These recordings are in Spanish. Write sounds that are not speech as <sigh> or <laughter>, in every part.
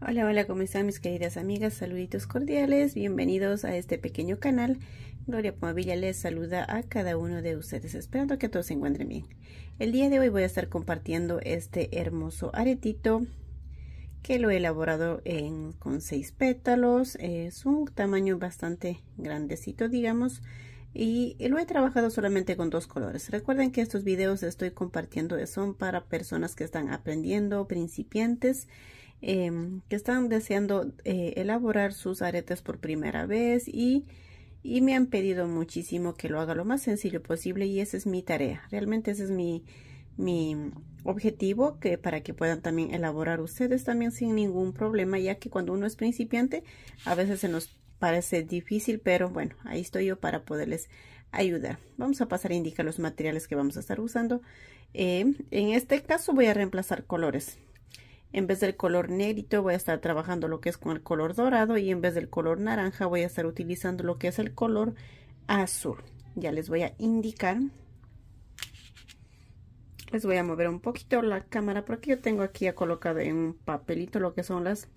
Hola, hola, ¿cómo están mis queridas amigas? Saluditos cordiales, bienvenidos a este pequeño canal. Gloria Pomavilla les saluda a cada uno de ustedes, esperando que todos se encuentren bien. El día de hoy voy a estar compartiendo este hermoso aretito que lo he elaborado en, con seis pétalos. Es un tamaño bastante grandecito, digamos, y lo he trabajado solamente con dos colores. Recuerden que estos videos estoy compartiendo son para personas que están aprendiendo, principiantes Em, que están deseando eh, elaborar sus aretes por primera vez y, me han pedido muchísimo que lo haga lo más sencillo posible y esa es mi tarea. Realmente ese es mi, objetivo que para que puedan también elaborar ustedes también sin ningún problema ya que cuando uno es principiante a veces se nos parece difícil pero bueno ahí estoy yo para poderles ayudar vamos a pasar a indicar los materiales que vamos a estar usando em, en este caso voy a reemplazar colores en vez del color negrito voy a estar trabajando lo que es con el color dorado y en vez del color naranja voy a estar utilizando lo que es el color azul ya les voy a indicar les voy a mover un poquito la cámara porque yo tengo aquí ya colocado en un papelito lo que son las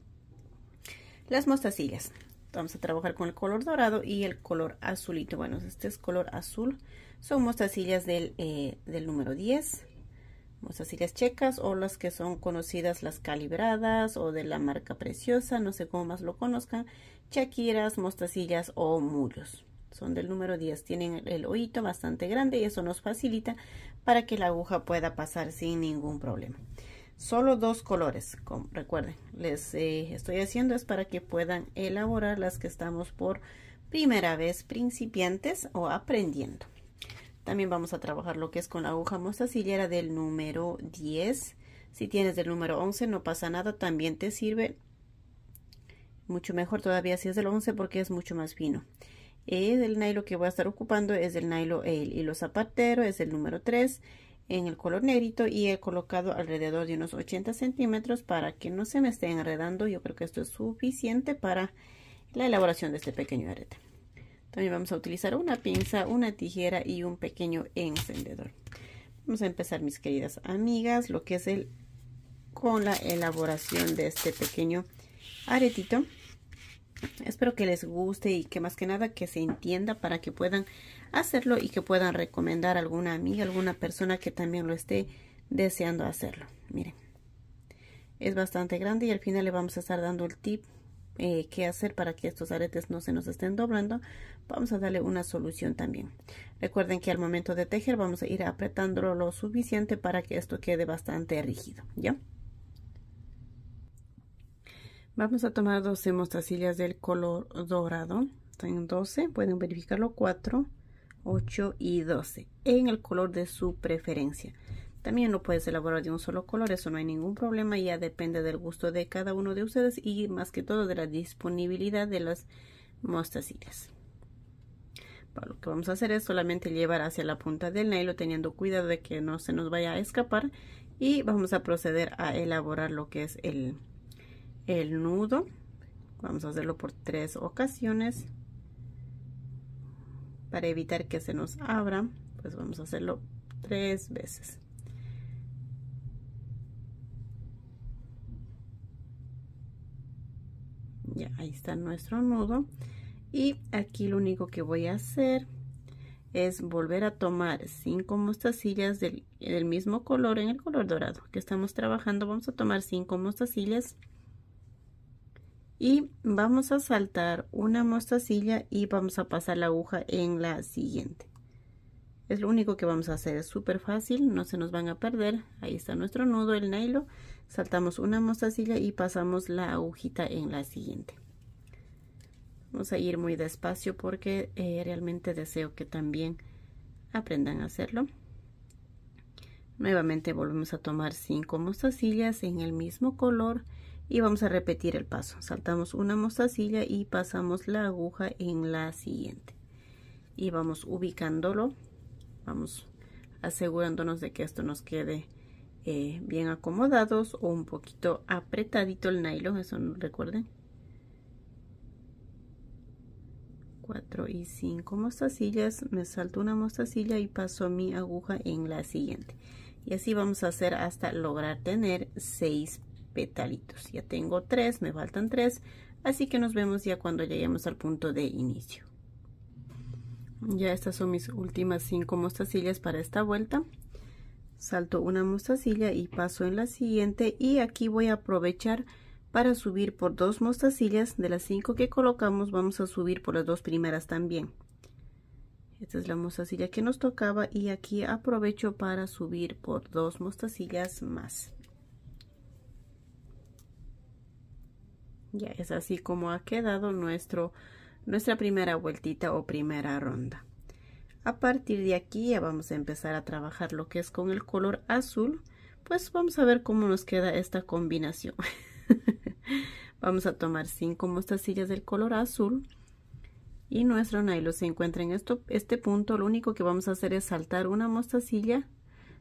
las mostacillas vamos a trabajar con el color dorado y el color azulito bueno este es color azul son mostacillas del, eh, del número 10 Mostacillas checas o las que son conocidas, las calibradas o de la marca preciosa, no sé cómo más lo conozcan, chaquiras, mostacillas o mulos Son del número 10, tienen el ojito bastante grande y eso nos facilita para que la aguja pueda pasar sin ningún problema. Solo dos colores, recuerden, les eh, estoy haciendo es para que puedan elaborar las que estamos por primera vez principiantes o aprendiendo. También vamos a trabajar lo que es con la aguja mostacillera del número 10. Si tienes del número 11 no pasa nada, también te sirve. Mucho mejor todavía si es del 11 porque es mucho más fino. Eh, el nailo que voy a estar ocupando es el nylon el los zapatero, es el número 3 en el color negrito y he colocado alrededor de unos 80 centímetros para que no se me esté enredando. Yo creo que esto es suficiente para la elaboración de este pequeño arete. También vamos a utilizar una pinza, una tijera y un pequeño encendedor. Vamos a empezar, mis queridas amigas, lo que es el con la elaboración de este pequeño aretito. Espero que les guste y que más que nada que se entienda para que puedan hacerlo y que puedan recomendar a alguna amiga, alguna persona que también lo esté deseando hacerlo. Miren, es bastante grande y al final le vamos a estar dando el tip eh, qué hacer para que estos aretes no se nos estén doblando, vamos a darle una solución también. Recuerden que al momento de tejer vamos a ir apretándolo lo suficiente para que esto quede bastante rígido, ¿ya? Vamos a tomar 12 mostacillas del color dorado. Están 12, pueden verificarlo 4, 8 y 12 en el color de su preferencia. También lo puedes elaborar de un solo color, eso no hay ningún problema, ya depende del gusto de cada uno de ustedes y más que todo de la disponibilidad de las mostacillas. Para lo que vamos a hacer es solamente llevar hacia la punta del nailo teniendo cuidado de que no se nos vaya a escapar y vamos a proceder a elaborar lo que es el, el nudo. Vamos a hacerlo por tres ocasiones para evitar que se nos abra, pues vamos a hacerlo tres veces. ya ahí está nuestro nudo y aquí lo único que voy a hacer es volver a tomar cinco mostacillas del, mismo color en el color dorado que estamos trabajando vamos a tomar cinco mostacillas y vamos a saltar una mostacilla y vamos a pasar la aguja en la siguiente es lo único que vamos a hacer es súper fácil no se nos van a perder ahí está nuestro nudo el nylon saltamos una mostacilla y pasamos la agujita en la siguiente vamos a ir muy despacio porque eh, realmente deseo que también aprendan a hacerlo nuevamente volvemos a tomar cinco mostacillas en el mismo color y vamos a repetir el paso saltamos una mostacilla y pasamos la aguja en la siguiente y vamos ubicándolo vamos asegurándonos de que esto nos quede eh, bien acomodados o un poquito apretadito el nylon, eso no recuerden. 4 y 5 mostacillas, me salto una mostacilla y paso mi aguja en la siguiente. Y así vamos a hacer hasta lograr tener 6 petalitos. Ya tengo 3, me faltan 3, así que nos vemos ya cuando lleguemos al punto de inicio. Ya estas son mis últimas 5 mostacillas para esta vuelta salto una mostacilla y paso en la siguiente y aquí voy a aprovechar para subir por dos mostacillas de las cinco que colocamos vamos a subir por las dos primeras también esta es la mostacilla que nos tocaba y aquí aprovecho para subir por dos mostacillas más ya es así como ha quedado nuestro nuestra primera vueltita o primera ronda a partir de aquí ya vamos a empezar a trabajar lo que es con el color azul. Pues vamos a ver cómo nos queda esta combinación. <laughs> vamos a tomar cinco mostacillas del color azul. Y nuestro nylon se encuentra en esto, este punto. Lo único que vamos a hacer es saltar una mostacilla.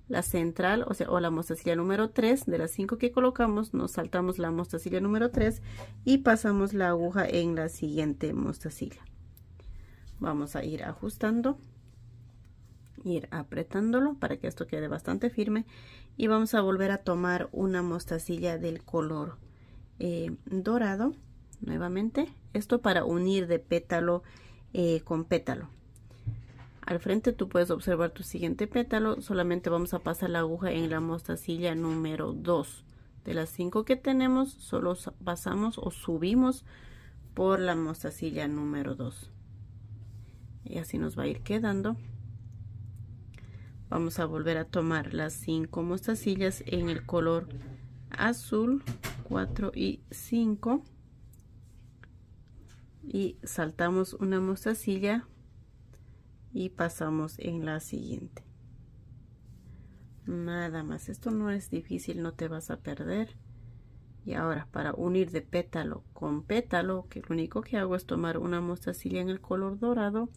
La central, o sea, o la mostacilla número 3 de las 5 que colocamos, nos saltamos la mostacilla número 3 y pasamos la aguja en la siguiente mostacilla. Vamos a ir ajustando ir apretándolo para que esto quede bastante firme y vamos a volver a tomar una mostacilla del color eh, dorado nuevamente esto para unir de pétalo eh, con pétalo al frente tú puedes observar tu siguiente pétalo solamente vamos a pasar la aguja en la mostacilla número 2 de las 5 que tenemos solo pasamos o subimos por la mostacilla número 2 y así nos va a ir quedando vamos a volver a tomar las cinco mostacillas en el color azul 4 y 5 y saltamos una mostacilla y pasamos en la siguiente nada más esto no es difícil no te vas a perder y ahora para unir de pétalo con pétalo que lo único que hago es tomar una mostacilla en el color dorado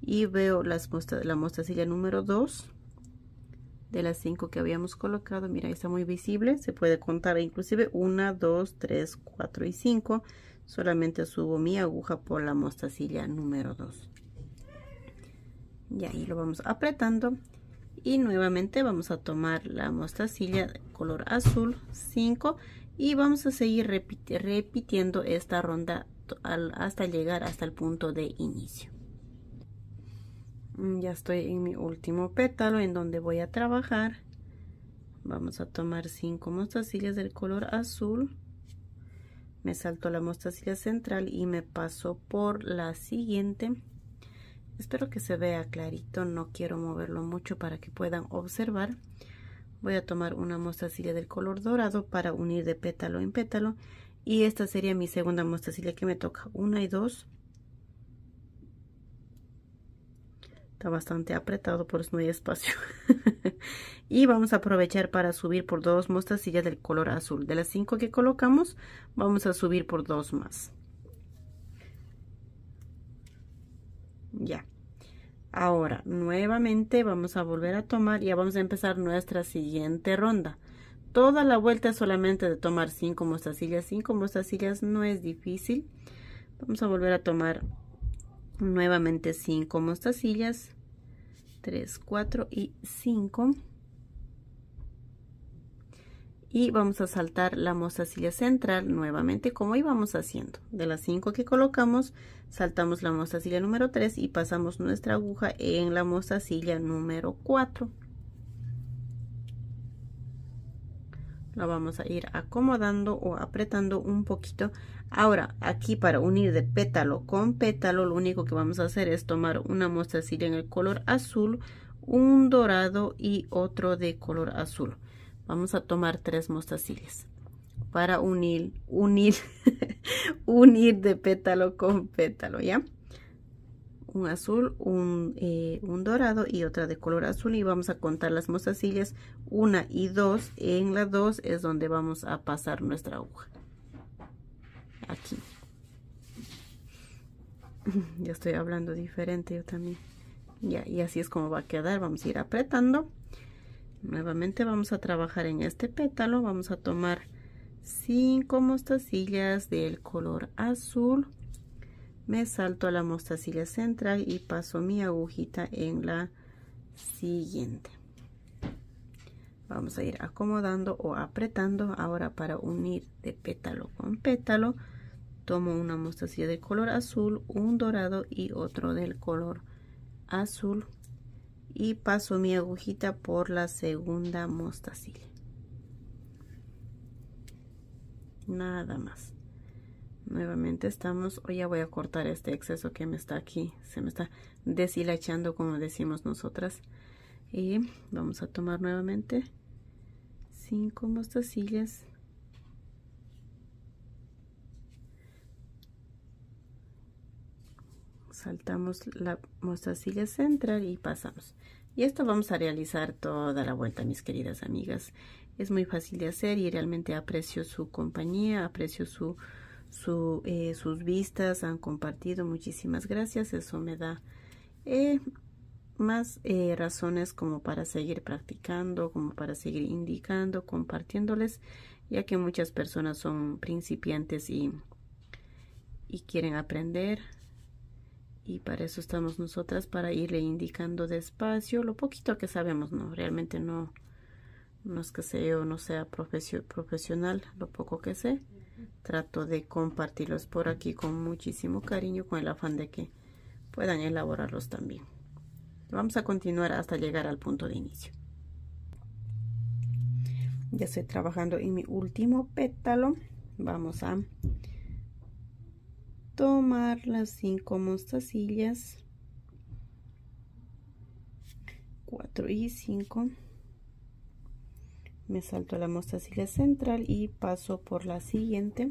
y veo las la mostacilla número 2 de las 5 que habíamos colocado. Mira, está muy visible. Se puede contar inclusive 1, 2, 3, 4 y 5. Solamente subo mi aguja por la mostacilla número 2. Y ahí lo vamos apretando. Y nuevamente vamos a tomar la mostacilla de color azul 5 y vamos a seguir repitiendo esta ronda hasta llegar hasta el punto de inicio. Mm, ya estoy en mi último pétalo en donde voy a trabajar vamos a tomar cinco mostacillas del color azul me salto la mostacilla central y me paso por la siguiente espero que se vea clarito no quiero moverlo mucho para que puedan observar voy a tomar una mostacilla del color dorado para unir de pétalo en pétalo y esta sería mi segunda mostacilla que me toca una y dos Está bastante apretado, por eso no hay espacio. <laughs> y vamos a aprovechar para subir por dos mostacillas del color azul. De las cinco que colocamos, vamos a subir por dos más. Ya. Ahora, nuevamente vamos a volver a tomar, ya vamos a empezar nuestra siguiente ronda. Toda la vuelta solamente de tomar cinco mostacillas. cinco mostacillas no es difícil. Vamos a volver a tomar nuevamente 5 mostacillas 3 4 y 5 y vamos a saltar la mostacilla central nuevamente como íbamos haciendo de las 5 que colocamos saltamos la mostacilla número 3 y pasamos nuestra aguja en la mostacilla número 4 vamos a ir acomodando o apretando un poquito ahora aquí para unir de pétalo con pétalo lo único que vamos a hacer es tomar una mostacilla en el color azul un dorado y otro de color azul vamos a tomar tres mostacillas para unir unir <laughs> unir de pétalo con pétalo ya un azul, eh, un, dorado y otra de color azul y vamos a contar las mostacillas una y dos en la dos es donde vamos a pasar nuestra aguja aquí <laughs> ya estoy hablando diferente yo también ya y así es como va a quedar vamos a ir apretando nuevamente vamos a trabajar en este pétalo vamos a tomar cinco mostacillas del color azul me salto a la mostacilla central y paso mi agujita en la siguiente vamos a ir acomodando o apretando ahora para unir de pétalo con pétalo tomo una mostacilla de color azul un dorado y otro del color azul y paso mi agujita por la segunda mostacilla nada más nuevamente estamos hoy ya voy a cortar este exceso que me está aquí se me está deshilachando como decimos nosotras y vamos a tomar nuevamente cinco mostacillas saltamos la mostacilla central y pasamos y esto vamos a realizar toda la vuelta mis queridas amigas es muy fácil de hacer y realmente aprecio su compañía aprecio su su, eh, sus vistas, han compartido. Muchísimas gracias. Eso me da eh, más eh, razones como para seguir practicando, como para seguir indicando, compartiéndoles, ya que muchas personas son principiantes y, y quieren aprender. Y para eso estamos nosotras, para irle indicando despacio lo poquito que sabemos, ¿no? Realmente no, no es que sea yo no sea profesional, lo poco que sé trato de compartirlos por aquí con muchísimo cariño con el afán de que puedan elaborarlos también vamos a continuar hasta llegar al punto de inicio ya estoy trabajando en mi último pétalo vamos a tomar las cinco mostacillas 4 y 5 me salto la mostacilla central y paso por la siguiente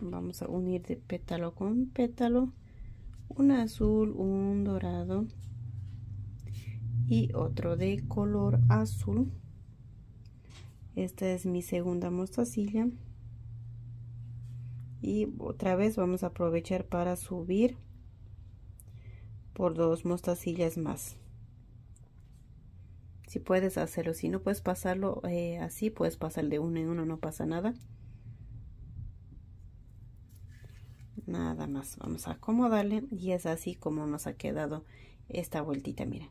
vamos a unir de pétalo con pétalo un azul un dorado y otro de color azul esta es mi segunda mostacilla y otra vez vamos a aprovechar para subir por dos mostacillas más si puedes hacerlo. Si no puedes pasarlo eh, así, puedes pasar de uno en uno, no pasa nada. Nada más, vamos a acomodarle y es así como nos ha quedado esta vueltita, miren.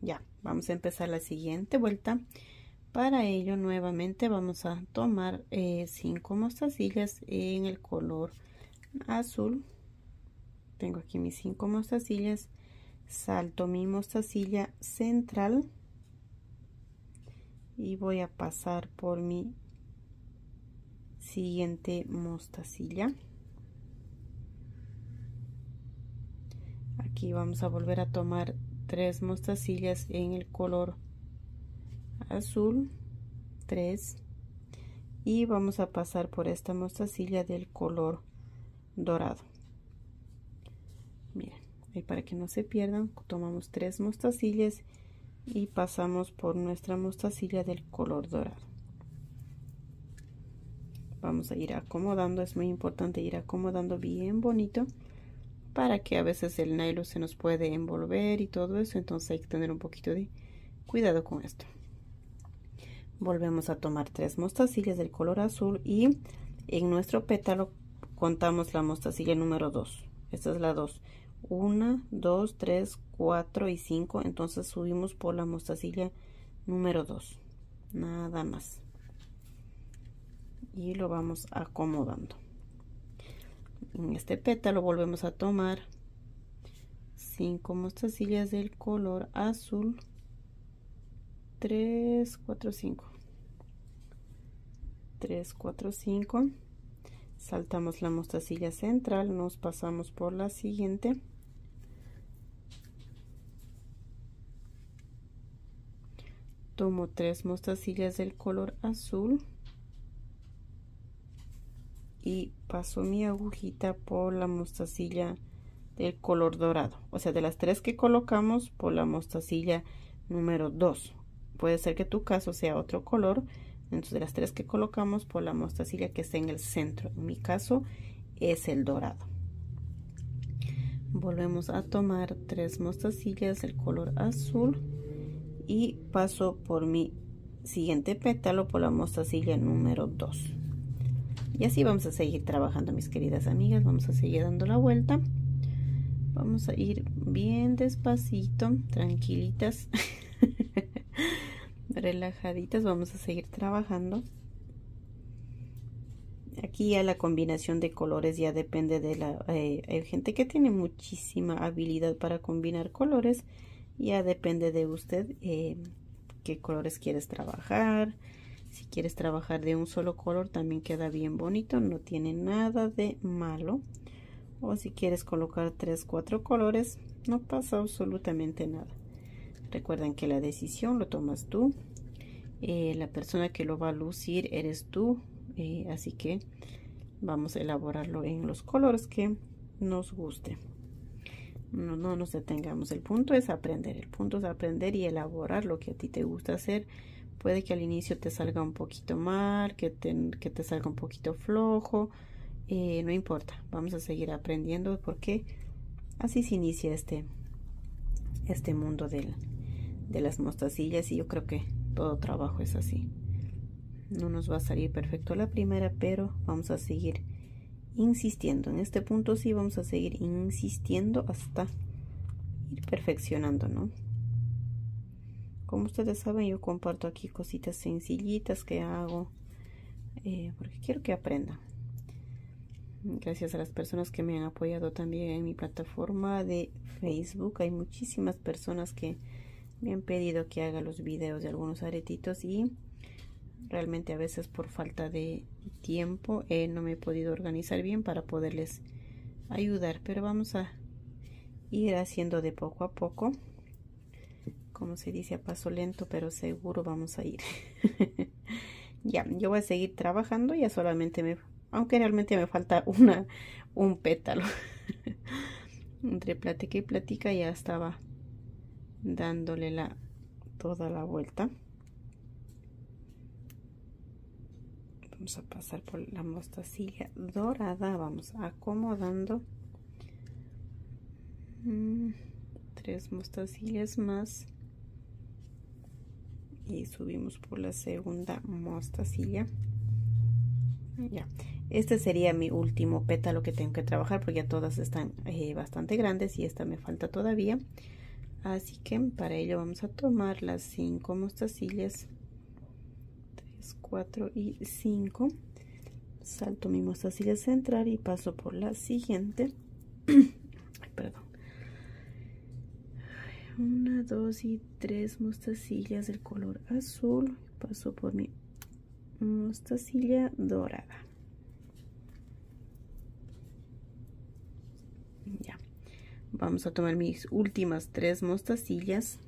Ya, vamos a empezar la siguiente vuelta. Para ello nuevamente vamos a tomar eh, cinco mostacillas en el color azul. Tengo aquí mis cinco mostacillas salto mi mostacilla central y voy a pasar por mi siguiente mostacilla aquí vamos a volver a tomar tres mostacillas en el color azul 3 y vamos a pasar por esta mostacilla del color dorado miren eh, para que no se pierdan tomamos tres mostacillas y pasamos por nuestra mostacilla del color dorado vamos a ir acomodando es muy importante ir acomodando bien bonito para que a veces el nylon se nos puede envolver y todo eso entonces hay que tener un poquito de cuidado con esto volvemos a tomar tres mostacillas del color azul y en nuestro pétalo contamos la mostacilla número 2 esta es la 2 1, 2, 3, 4 y 5. Entonces subimos por la mostacilla número 2. Nada más. Y lo vamos acomodando. En este pétalo volvemos a tomar 5 mostacillas del color azul. 3, 4, 5. 3, 4, 5 saltamos la mostacilla central, nos pasamos por la siguiente tomo tres mostacillas del color azul y paso mi agujita por la mostacilla del color dorado o sea de las tres que colocamos por la mostacilla número 2 puede ser que tu caso sea otro color entonces de las tres que colocamos por la mostacilla que está en el centro en mi caso es el dorado volvemos a tomar tres mostacillas del color azul y paso por mi siguiente pétalo por la mostacilla número 2 y así vamos a seguir trabajando mis queridas amigas vamos a seguir dando la vuelta vamos a ir bien despacito tranquilitas <laughs> relajaditas vamos a seguir trabajando aquí ya la combinación de colores ya depende de la eh, gente que tiene muchísima habilidad para combinar colores ya depende de usted eh, qué colores quieres trabajar si quieres trabajar de un solo color también queda bien bonito no tiene nada de malo o si quieres colocar tres cuatro colores no pasa absolutamente nada recuerden que la decisión lo tomas tú eh, la persona que lo va a lucir eres tú eh, así que vamos a elaborarlo en los colores que nos guste no, nos detengamos. El punto es aprender, el punto es aprender y elaborar lo que a ti te gusta hacer. Puede que al inicio te salga un poquito mal, que te, que te salga un poquito flojo, eh, no importa, vamos a seguir aprendiendo porque así se inicia este, este mundo de las mostacillas y yo creo que todo trabajo es así. No nos va a salir perfecto la primera, pero vamos a seguir insistiendo. En este punto sí vamos a seguir insistiendo hasta ir perfeccionando, ¿no? Como ustedes saben, yo comparto aquí cositas sencillitas que hago eh, porque quiero que aprendan. Gracias a las personas que me han apoyado también en mi plataforma de Facebook. Hay muchísimas personas que me han pedido que haga los videos de algunos aretitos y realmente a veces por falta de tiempo eh, no me he podido organizar bien para poderles ayudar pero vamos a ir haciendo de poco a poco como se dice a paso lento pero seguro vamos a ir <laughs> ya yo voy a seguir trabajando ya solamente me aunque realmente me falta una un pétalo <laughs> entre plática y plática ya estaba dándole la toda la vuelta vamos a pasar por la mostacilla dorada vamos acomodando mm, tres mostacillas más y subimos por la segunda mostacilla ya este sería mi último pétalo que tengo que trabajar porque ya todas están eh, bastante grandes y esta me falta todavía así que para ello vamos a tomar las cinco mostacillas 4 y 5 salto mi mostacilla central y paso por la siguiente <clears throat> perdón 1, 2 y 3 mostacillas del color azul paso por mi mostacilla dorada ya vamos a tomar mis últimas tres mostacillas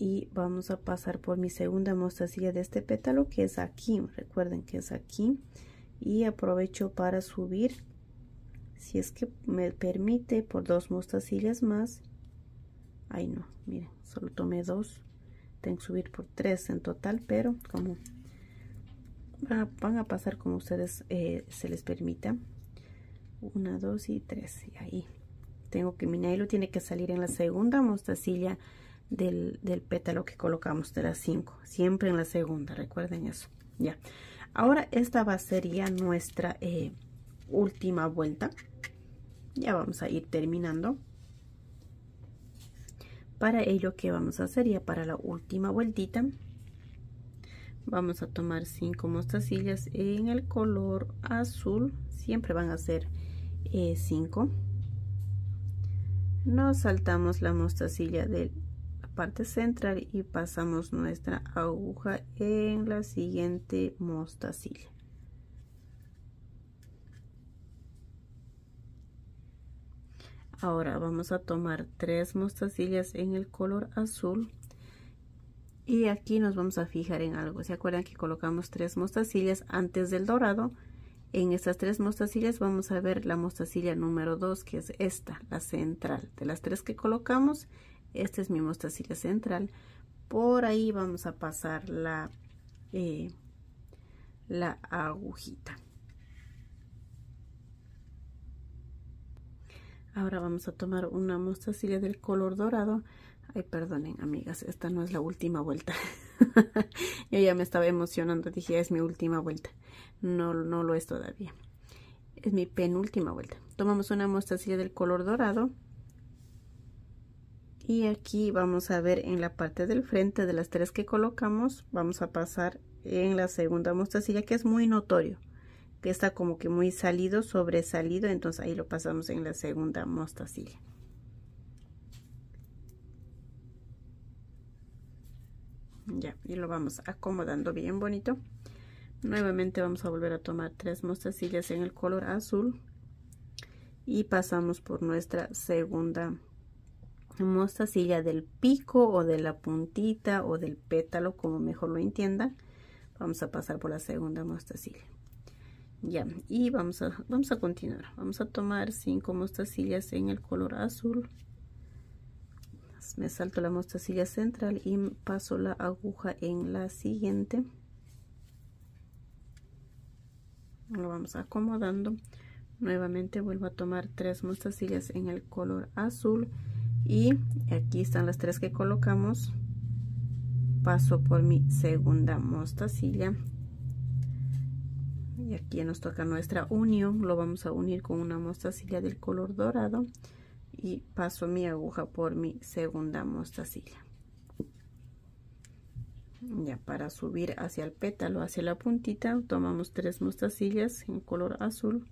y vamos a pasar por mi segunda mostacilla de este pétalo que es aquí recuerden que es aquí y aprovecho para subir si es que me permite por dos mostacillas más ay no miren solo tomé dos tengo que subir por tres en total pero como van a, pasar como ustedes eh, se les permita una dos y tres y ahí tengo que mi nailo tiene que salir en la segunda mostacilla del, pétalo que colocamos de las 5 siempre en la segunda recuerden eso ya ahora esta va a ser nuestra eh, última vuelta ya vamos a ir terminando para ello que vamos a hacer ya para la última vueltita vamos a tomar 5 mostacillas en el color azul siempre van a ser 5 eh, nos saltamos la mostacilla del parte central y pasamos nuestra aguja en la siguiente mostacilla ahora vamos a tomar tres mostacillas en el color azul y aquí nos vamos a fijar en algo se acuerdan que colocamos tres mostacillas antes del dorado en estas tres mostacillas vamos a ver la mostacilla número 2 que es esta la central de las tres que colocamos esta es mi mostacilla central. Por ahí vamos a pasar la, eh, la agujita. Ahora vamos a tomar una mostacilla del color dorado. Ay, perdonen, amigas, esta no es la última vuelta. <laughs> Yo ya me estaba emocionando, dije, es mi última vuelta. No, no lo es todavía. Es mi penúltima vuelta. Tomamos una mostacilla del color dorado y aquí vamos a ver en la parte del frente de las tres que colocamos vamos a pasar en la segunda mostacilla que es muy notorio que está como que muy salido sobresalido entonces ahí lo pasamos en la segunda mostacilla ya y lo vamos acomodando bien bonito nuevamente vamos a volver a tomar tres mostacillas en el color azul y pasamos por nuestra segunda mostacilla del pico o de la puntita o del pétalo como mejor lo entiendan vamos a pasar por la segunda mostacilla ya y vamos a vamos a continuar vamos a tomar cinco mostacillas en el color azul me salto la mostacilla central y paso la aguja en la siguiente lo vamos acomodando nuevamente vuelvo a tomar tres mostacillas en el color azul y aquí están las tres que colocamos paso por mi segunda mostacilla y aquí nos toca nuestra unión lo vamos a unir con una mostacilla del color dorado y paso mi aguja por mi segunda mostacilla ya para subir hacia el pétalo hacia la puntita tomamos tres mostacillas en color azul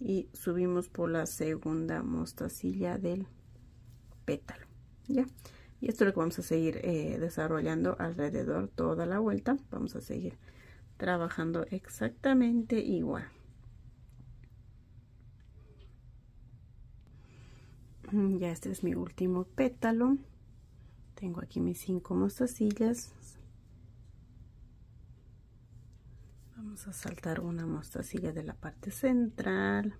y subimos por la segunda mostacilla del pétalo, ¿ya? Y esto lo que vamos a seguir eh, desarrollando alrededor toda la vuelta. Vamos a seguir trabajando exactamente igual. Mm, ya este es mi último pétalo. Tengo aquí mis cinco mostacillas. Vamos a saltar una mostacilla de la parte central.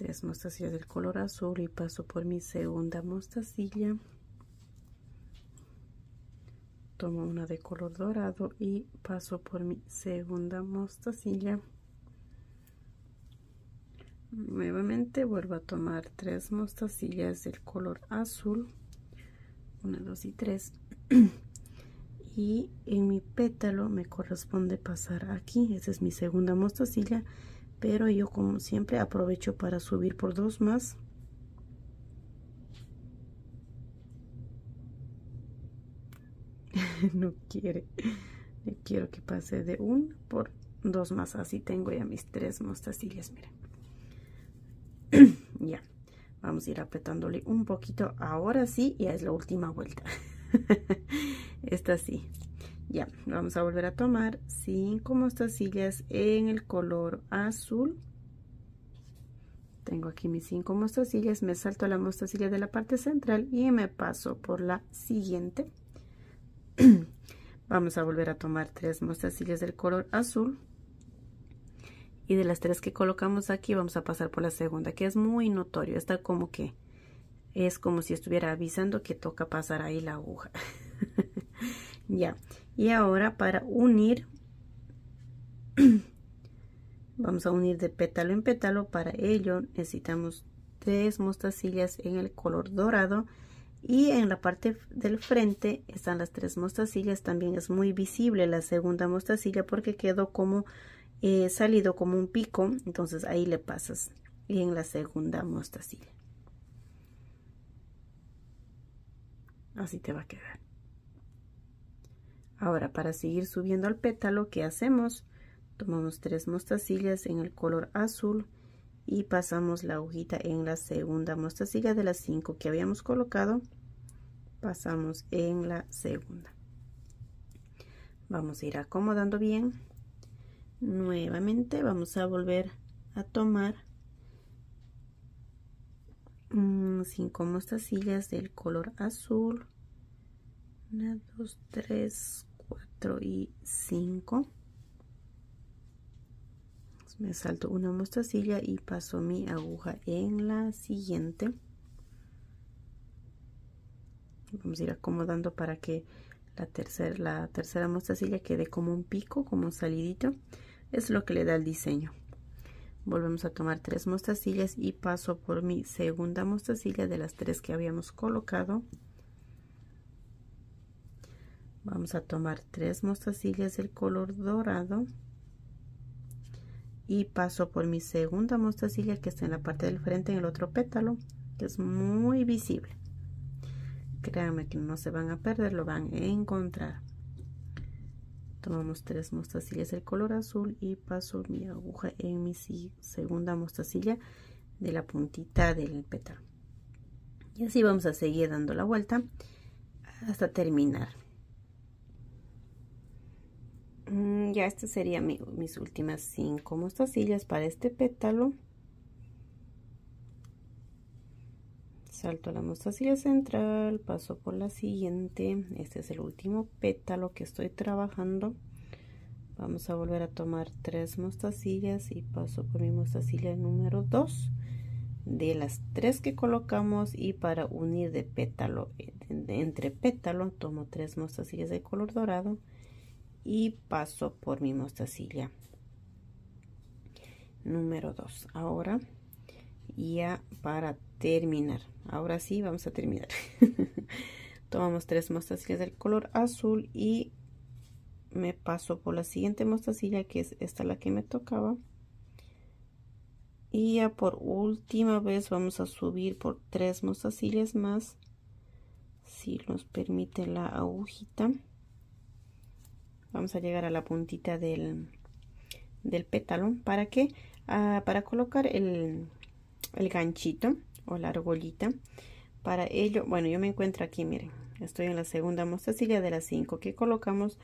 tres mostacillas del color azul y paso por mi segunda mostacilla tomo una de color dorado y paso por mi segunda mostacilla nuevamente vuelvo a tomar tres mostacillas del color azul una, dos y tres <clears throat> y en mi pétalo me corresponde pasar aquí esa es mi segunda mostacilla pero yo como siempre aprovecho para subir por dos más <laughs> no quiere quiero que pase de un por dos más así tengo ya mis tres mostacillas miren <clears throat> ya vamos a ir apretándole un poquito ahora sí ya es la última vuelta <laughs> esta sí ya, vamos a volver a tomar cinco mostacillas en el color azul. Tengo aquí mis cinco mostacillas, me salto la mostacilla de la parte central y me paso por la siguiente. <clears throat> vamos a volver a tomar tres mostacillas del color azul. Y de las tres que colocamos aquí vamos a pasar por la segunda, que es muy notorio. Está como que es como si estuviera avisando que toca pasar ahí la aguja. <laughs> ya y ahora para unir <clears throat> vamos a unir de pétalo en pétalo para ello necesitamos tres mostacillas en el color dorado y en la parte del frente están las tres mostacillas también es muy visible la segunda mostacilla porque quedó como eh, salido como un pico entonces ahí le pasas y en la segunda mostacilla así te va a quedar Ahora, para seguir subiendo al pétalo, ¿qué hacemos? Tomamos tres mostacillas en el color azul y pasamos la hojita en la segunda mostacilla de las cinco que habíamos colocado. Pasamos en la segunda. Vamos a ir acomodando bien. Nuevamente vamos a volver a tomar mm, cinco mostacillas del color azul. Una, dos, tres, y 5 me salto una mostacilla y paso mi aguja en la siguiente vamos a ir acomodando para que la, tercera la tercera mostacilla quede como un pico como un salidito es lo que le da el diseño volvemos a tomar tres mostacillas y paso por mi segunda mostacilla de las tres que habíamos colocado vamos a tomar tres mostacillas del color dorado y paso por mi segunda mostacilla que está en la parte del frente en el otro pétalo que es muy visible créanme que no se van a perder lo van a encontrar tomamos tres mostacillas del color azul y paso mi aguja en mi segunda mostacilla de la puntita del pétalo y así vamos a seguir dando la vuelta hasta terminar Mm, ya estas serían mis últimas cinco mostacillas para este pétalo salto la mostacilla central paso por la siguiente este es el último pétalo que estoy trabajando vamos a volver a tomar tres mostacillas y paso por mi mostacilla número 2 de las tres que colocamos y para unir de pétalo entre pétalo tomo tres mostacillas de color dorado y paso por mi mostacilla número 2 ahora ya para terminar ahora sí vamos a terminar <laughs> tomamos tres mostacillas del color azul y me paso por la siguiente mostacilla que es esta la que me tocaba y ya por última vez vamos a subir por tres mostacillas más si nos permite la agujita vamos a llegar a la puntita del, del pétalo para qué? Ah, para colocar el, el ganchito o la argollita para ello bueno yo me encuentro aquí miren estoy en la segunda mostacilla de las 5 que colocamos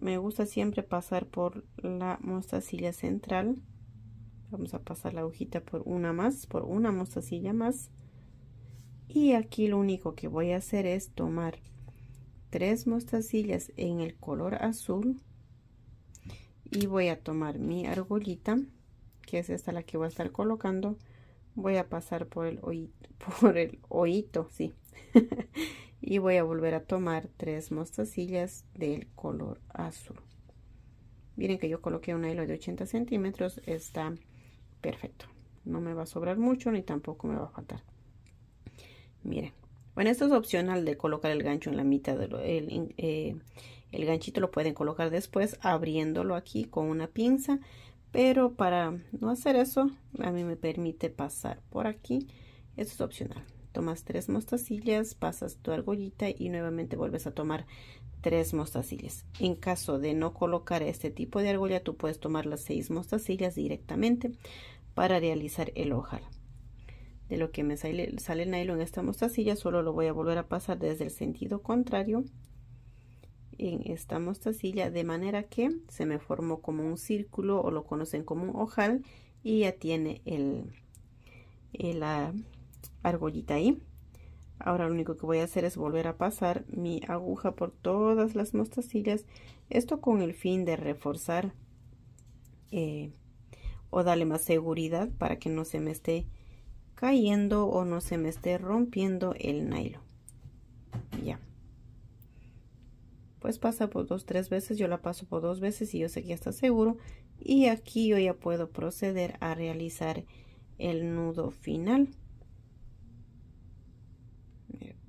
me gusta siempre pasar por la mostacilla central vamos a pasar la hojita por una más por una mostacilla más y aquí lo único que voy a hacer es tomar tres mostacillas en el color azul y voy a tomar mi argollita que es esta la que voy a estar colocando voy a pasar por el oído <laughs> por el oído sí <laughs> y voy a volver a tomar tres mostacillas del color azul miren que yo coloqué un hilo de 80 centímetros está perfecto no me va a sobrar mucho ni tampoco me va a faltar miren bueno, esto es opcional de colocar el gancho en la mitad del eh, el ganchito lo pueden colocar después abriéndolo aquí con una pinza, pero para no hacer eso, a mí me permite pasar por aquí. Esto es opcional. Tomas tres mostacillas, pasas tu argollita y nuevamente vuelves a tomar tres mostacillas. En caso de no colocar este tipo de argolla, tú puedes tomar las seis mostacillas directamente para realizar el ojal de lo que me sale, sale el nylon en esta mostacilla solo lo voy a volver a pasar desde el sentido contrario en esta mostacilla de manera que se me formó como un círculo o lo conocen como un ojal y ya tiene el, la argollita ahí ahora lo único que voy a hacer es volver a pasar mi aguja por todas las mostacillas esto con el fin de reforzar eh, o darle más seguridad para que no se me esté cayendo o no se me esté rompiendo el nylon ya pues pasa por dos tres veces yo la paso por dos veces y yo sé que ya está seguro y aquí yo ya puedo proceder a realizar el nudo final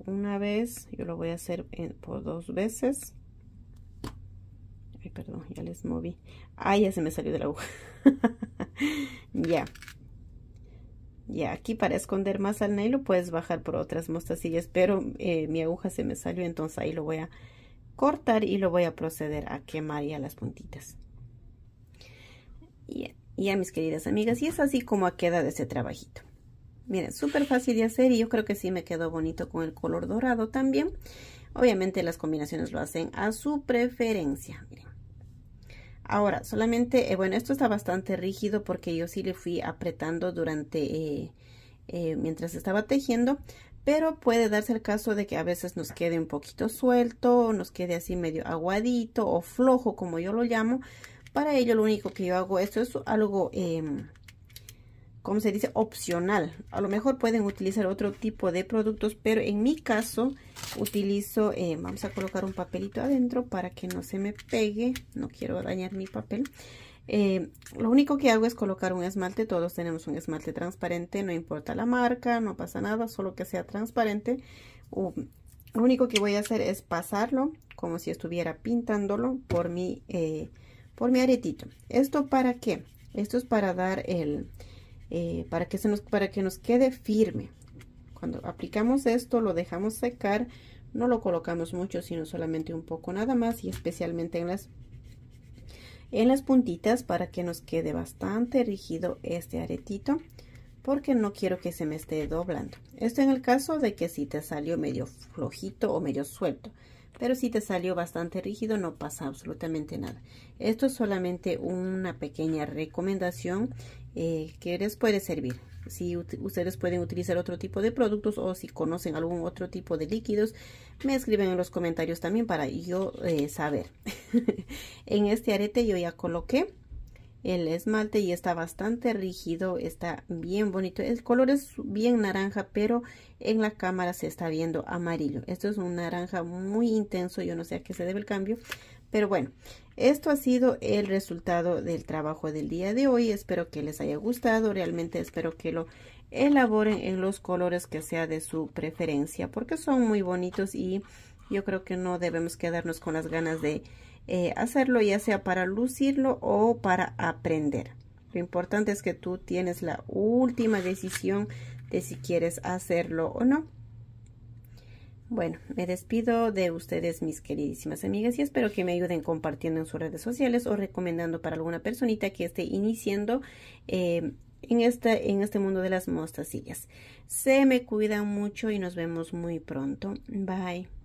una vez yo lo voy a hacer por dos veces ay perdón ya les moví ay ya se me salió de la aguja <laughs> ya y aquí para esconder más al nailo puedes bajar por otras mostacillas, pero eh, mi aguja se me salió, entonces ahí lo voy a cortar y lo voy a proceder a quemar ya las puntitas. Y ya mis queridas amigas, y es así como queda de ese trabajito. Miren, súper fácil de hacer y yo creo que sí me quedó bonito con el color dorado también. Obviamente las combinaciones lo hacen a su preferencia. Miren. Ahora, solamente, eh, bueno, esto está bastante rígido porque yo sí le fui apretando durante, eh, eh, mientras estaba tejiendo, pero puede darse el caso de que a veces nos quede un poquito suelto, nos quede así medio aguadito o flojo, como yo lo llamo. Para ello, lo único que yo hago, esto es algo em, Cómo se dice, opcional. A lo mejor pueden utilizar otro tipo de productos, pero en mi caso utilizo, eh, vamos a colocar un papelito adentro para que no se me pegue, no quiero dañar mi papel. Eh, lo único que hago es colocar un esmalte, todos tenemos un esmalte transparente, no importa la marca, no pasa nada, solo que sea transparente. lo único que voy a hacer es pasarlo como si estuviera pintándolo por mi, eh, por mi aretito. ¿Esto para qué? Esto es para dar el, eh, para, que se nos, para que nos quede firme. Cuando aplicamos esto, lo dejamos secar, no lo colocamos mucho, sino solamente un poco nada más y especialmente en las, en las puntitas para que nos quede bastante rígido este aretito porque no quiero que se me esté doblando. Esto en el caso de que si te salió medio flojito o medio suelto. Pero si te salió bastante rígido no pasa absolutamente nada. Esto es solamente una pequeña recomendación eh, que les puede servir. Si ustedes pueden utilizar otro tipo de productos o si conocen algún otro tipo de líquidos, me escriben en los comentarios también para yo eh, saber. <laughs> en este arete yo ya coloqué el esmalte y está bastante rígido, está bien bonito. El color es bien naranja, pero en la cámara se está viendo amarillo. Esto es un naranja muy intenso, yo no sé a qué se debe el cambio, pero bueno, esto ha sido el resultado del trabajo del día de hoy. Espero que les haya gustado. Realmente espero que lo elaboren en los colores que sea de su preferencia porque son muy bonitos y yo creo que no debemos quedarnos con las ganas de eh, hacerlo ya sea para lucirlo o para aprender. Lo importante es que tú tienes la última decisión de si quieres hacerlo o no. Bueno, me despido de ustedes, mis queridísimas amigas, y espero que me ayuden compartiendo en sus redes sociales o recomendando para alguna personita que esté iniciando eh, en, este, en este mundo de las mostacillas. Se me cuidan mucho y nos vemos muy pronto. Bye.